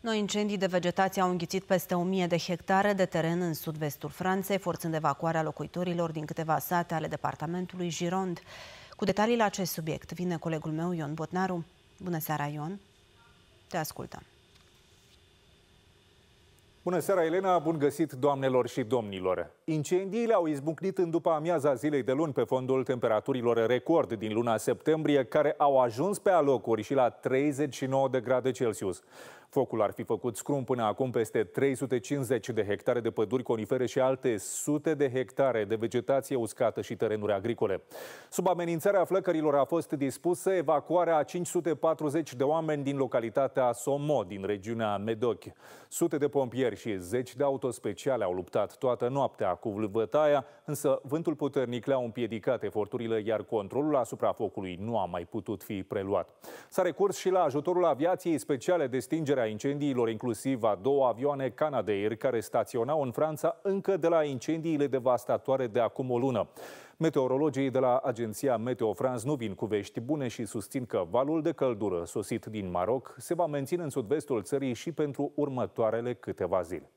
Noi incendii de vegetație au înghițit peste 1000 de hectare de teren în sud-vestul Franței, forțând evacuarea locuitorilor din câteva sate ale departamentului Gironde. Cu detalii la acest subiect vine colegul meu Ion Botnaru. Bună seara, Ion! Te ascultăm! Bună seara, Elena! Bun găsit, doamnelor și domnilor! Incendiile au izbucnit în după amiaza zilei de luni pe fondul temperaturilor record din luna septembrie, care au ajuns pe alocuri și la 39 de grade Celsius. Focul ar fi făcut scrum până acum peste 350 de hectare de păduri conifere și alte sute de hectare de vegetație uscată și terenuri agricole. Sub amenințarea flăcărilor a fost dispusă evacuarea a 540 de oameni din localitatea Somo, din regiunea Medoc. Sute de pompieri și zeci de autospeciale au luptat toată noaptea cu vâlvătaia, însă vântul puternic le-a împiedicat eforturile, iar controlul asupra focului nu a mai putut fi preluat. S-a recurs și la ajutorul aviației speciale de stingere a incendiilor, inclusiv a două avioane Canadair care staționau în Franța încă de la incendiile devastatoare de acum o lună. Meteorologii de la agenția Meteo France nu vin cu vești bune și susțin că valul de căldură sosit din Maroc se va menține în sud-vestul țării și pentru următoarele câteva zile.